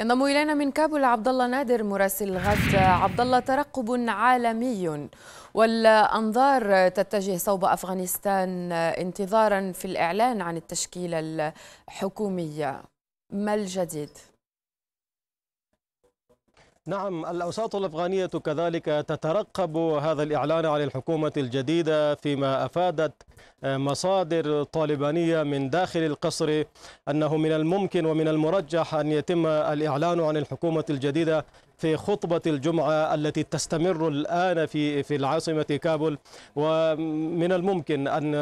ينضم الينا من كابول عبد الله نادر مراسل غزه عبد الله ترقب عالمي والانظار تتجه صوب افغانستان انتظارا في الاعلان عن التشكيله الحكوميه ما الجديد نعم الأوساط الأفغانية كذلك تترقب هذا الإعلان عن الحكومة الجديدة فيما أفادت مصادر طالبانية من داخل القصر أنه من الممكن ومن المرجح أن يتم الإعلان عن الحكومة الجديدة في خطبة الجمعة التي تستمر الآن في في العاصمة كابول ومن الممكن أن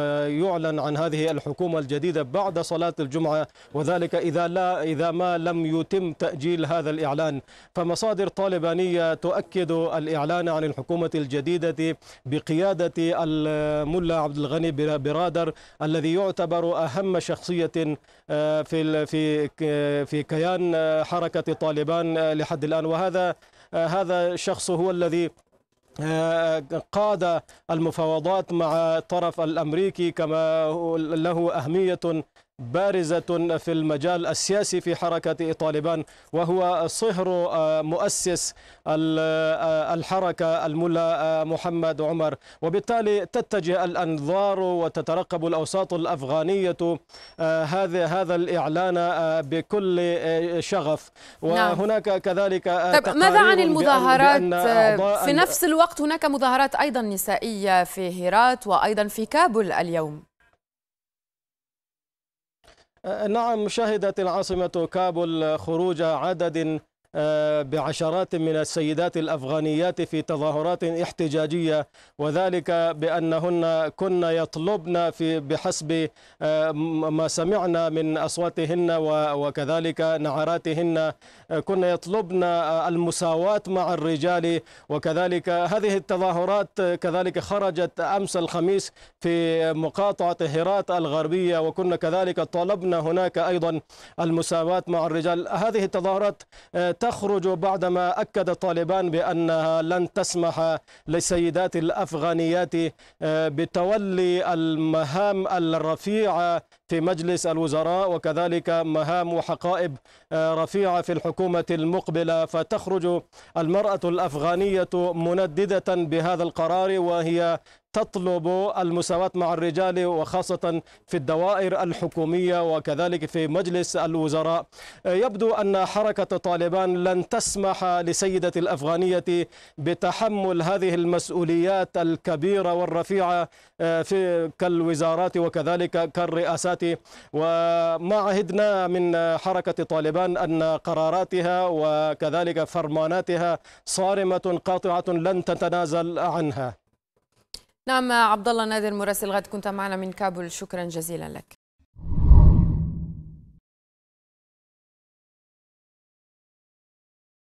يعلن عن هذه الحكومة الجديدة بعد صلاة الجمعة وذلك إذا لا إذا ما لم يتم تأجيل هذا الإعلان فمصادر طالبانية تؤكد الإعلان عن الحكومة الجديدة بقيادة الملا عبد الغني برادر الذي يعتبر أهم شخصية آه، في في في كيان آه، حركة طالبان آه، لحد الآن وهذا هذا الشخص هو الذي قاد المفاوضات مع الطرف الامريكي كما له اهميه بارزة في المجال السياسي في حركة طالبان وهو صهر آه، مؤسس آه، الحركة الملا آه، محمد عمر وبالتالي تتجه الأنظار وتترقب الأوساط الأفغانية هذا هذا الإعلان بكل شغف نعم. وهناك كذلك طيب ماذا عن المظاهرات في نفس الوقت هناك مظاهرات أيضا نسائية في هيرات وأيضا في كابل اليوم نعم شهدت العاصمة كابول خروج عدد آه، بعشرات من السيدات الأفغانيات في تظاهرات احتجاجية وذلك بأنهن كن يطلبن في بحسب آه، ما سمعنا من أصواتهن وكذلك نعراتهن آه، كن يطلبن المساواة مع الرجال وكذلك هذه التظاهرات كذلك خرجت أمس الخميس في مقاطعة هرات الغربية وكنا كذلك طلبنا هناك أيضا المساواة مع الرجال هذه التظاهرات تخرج بعدما أكد طالبان بأنها لن تسمح للسيدات الأفغانيات آه، بتولي المهام الرفيعة في مجلس الوزراء وكذلك مهام وحقائب آه، رفيعة في الحكومة المقبلة فتخرج المرأة الأفغانية منددة بهذا القرار وهي تطلب المساواة مع الرجال وخاصة في الدوائر الحكومية وكذلك في مجلس الوزراء يبدو أن حركة طالبان لن تسمح لسيدة الأفغانية بتحمل هذه المسؤوليات الكبيرة والرفيعة آه، في كالوزارات وكذلك كالرئاسات وما عهدنا من حركة طالبان أن قراراتها وكذلك فرماناتها صارمة قاطعة لن تتنازل عنها نعم عبد الله نادر مراسل غد كنت معنا من كابول شكرا جزيلا لك